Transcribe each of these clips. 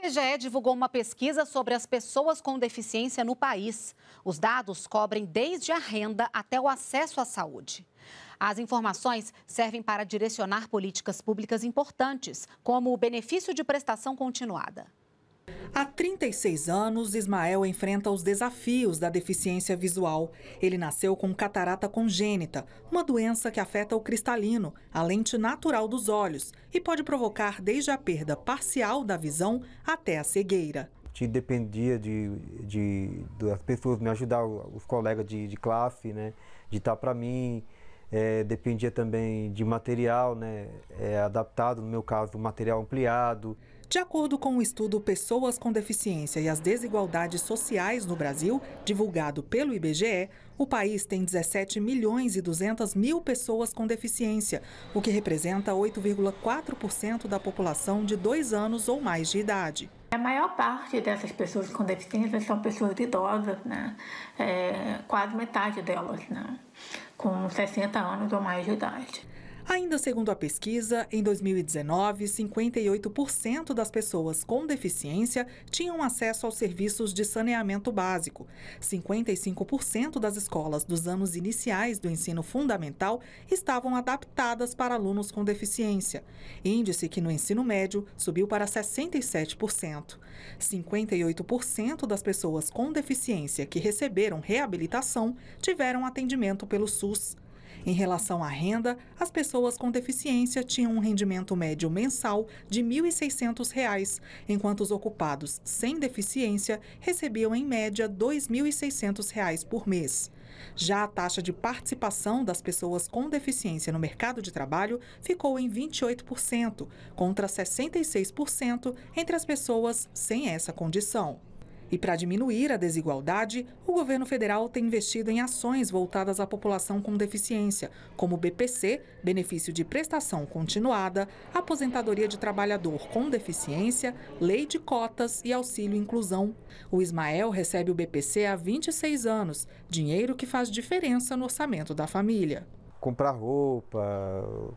IBGE divulgou uma pesquisa sobre as pessoas com deficiência no país. Os dados cobrem desde a renda até o acesso à saúde. As informações servem para direcionar políticas públicas importantes, como o benefício de prestação continuada. Há 36 anos, Ismael enfrenta os desafios da deficiência visual. Ele nasceu com catarata congênita, uma doença que afeta o cristalino, a lente natural dos olhos, e pode provocar desde a perda parcial da visão até a cegueira. Te dependia de, de, das pessoas me ajudar, os colegas de, de classe, né, de estar para mim. É, dependia também de material né, é, adaptado, no meu caso, material ampliado. De acordo com o estudo Pessoas com Deficiência e as Desigualdades Sociais no Brasil, divulgado pelo IBGE, o país tem 17 milhões e 200 mil pessoas com deficiência, o que representa 8,4% da população de dois anos ou mais de idade. A maior parte dessas pessoas com deficiência são pessoas idosas, né? É, quase metade delas, né? Com 60 anos ou mais de idade. Ainda segundo a pesquisa, em 2019, 58% das pessoas com deficiência tinham acesso aos serviços de saneamento básico. 55% das escolas dos anos iniciais do ensino fundamental estavam adaptadas para alunos com deficiência, índice que no ensino médio subiu para 67%. 58% das pessoas com deficiência que receberam reabilitação tiveram atendimento pelo SUS. Em relação à renda, as pessoas com deficiência tinham um rendimento médio mensal de R$ 1.600, enquanto os ocupados sem deficiência recebiam em média R$ 2.600 por mês. Já a taxa de participação das pessoas com deficiência no mercado de trabalho ficou em 28%, contra 66% entre as pessoas sem essa condição. E para diminuir a desigualdade, o governo federal tem investido em ações voltadas à população com deficiência, como o BPC, benefício de prestação continuada, aposentadoria de trabalhador com deficiência, lei de cotas e auxílio inclusão. O Ismael recebe o BPC há 26 anos, dinheiro que faz diferença no orçamento da família. Comprar roupa,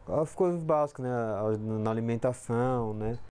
as coisas básicas, né? na alimentação, né?